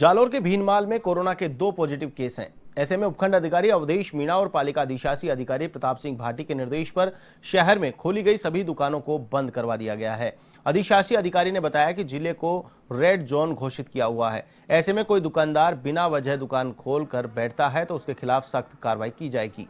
जालोर के भीनमाल में कोरोना के दो पॉजिटिव केस हैं ऐसे में उपखंड अधिकारी अवधेश मीणा और पालिका अधिशासी अधिकारी प्रताप सिंह भाटी के निर्देश पर शहर में खोली गई सभी दुकानों को बंद करवा दिया गया है अधिशासी अधिकारी ने बताया कि जिले को रेड जोन घोषित किया हुआ है ऐसे में कोई दुकानदार बिना वजह दुकान खोल कर बैठता है तो उसके खिलाफ सख्त कार्रवाई की जाएगी